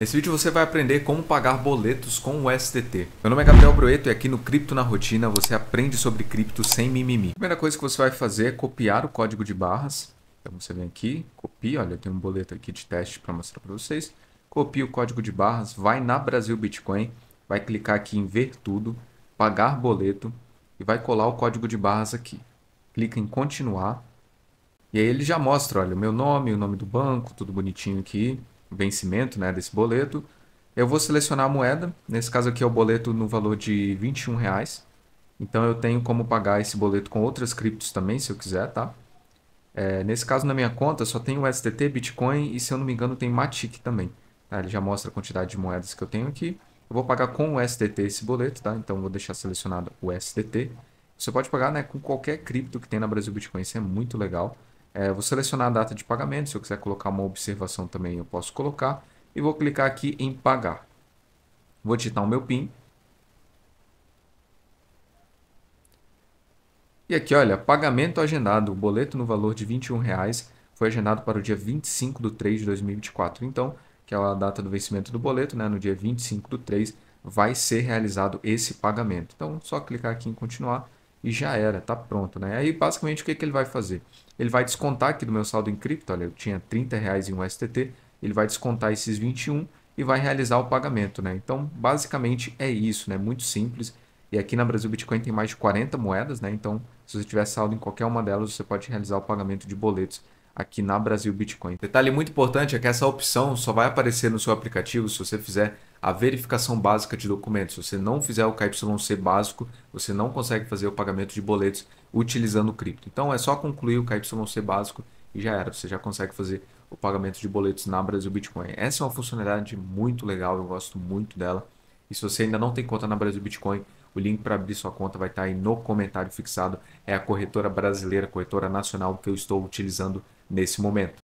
Nesse vídeo você vai aprender como pagar boletos com o STT. Meu nome é Gabriel Broeto e aqui no Cripto na Rotina você aprende sobre cripto sem mimimi. A primeira coisa que você vai fazer é copiar o código de barras. Então você vem aqui, copia, olha, tem um boleto aqui de teste para mostrar para vocês. Copia o código de barras, vai na Brasil Bitcoin, vai clicar aqui em ver tudo, pagar boleto e vai colar o código de barras aqui. Clica em continuar. E aí ele já mostra, olha, o meu nome, o nome do banco, tudo bonitinho aqui vencimento né, desse boleto, eu vou selecionar a moeda. Nesse caso aqui é o boleto no valor de R$ reais Então eu tenho como pagar esse boleto com outras criptos também, se eu quiser, tá? É, nesse caso, na minha conta, só tem o STT, Bitcoin e, se eu não me engano, tem Matic também. Tá? Ele já mostra a quantidade de moedas que eu tenho aqui. Eu vou pagar com o STT esse boleto, tá? Então vou deixar selecionado o STT. Você pode pagar né, com qualquer cripto que tem na Brasil Bitcoin, isso é muito legal. É, vou selecionar a data de pagamento, se eu quiser colocar uma observação também eu posso colocar. E vou clicar aqui em pagar. Vou digitar o meu PIN. E aqui, olha, pagamento agendado. O boleto no valor de R$ 21,00 foi agendado para o dia 25 de 3 de 2024. Então, que é a data do vencimento do boleto, né, no dia 25 de 3, vai ser realizado esse pagamento. Então, só clicar aqui em continuar e já era, tá pronto, né? Aí basicamente o que, que ele vai fazer? Ele vai descontar aqui do meu saldo em cripto, olha, eu tinha 30 reais em STT, ele vai descontar esses 21 e vai realizar o pagamento, né? Então basicamente é isso, né? Muito simples. E aqui na Brasil Bitcoin tem mais de 40 moedas, né? Então se você tiver saldo em qualquer uma delas, você pode realizar o pagamento de boletos aqui na Brasil Bitcoin. Detalhe muito importante é que essa opção só vai aparecer no seu aplicativo se você fizer a verificação básica de documentos. Se você não fizer o KYC básico, você não consegue fazer o pagamento de boletos utilizando o cripto. Então é só concluir o KYC básico e já era, você já consegue fazer o pagamento de boletos na Brasil Bitcoin. Essa é uma funcionalidade muito legal, eu gosto muito dela. E se você ainda não tem conta na Brasil Bitcoin, o link para abrir sua conta vai estar tá aí no comentário fixado. É a corretora brasileira, corretora nacional que eu estou utilizando nesse momento.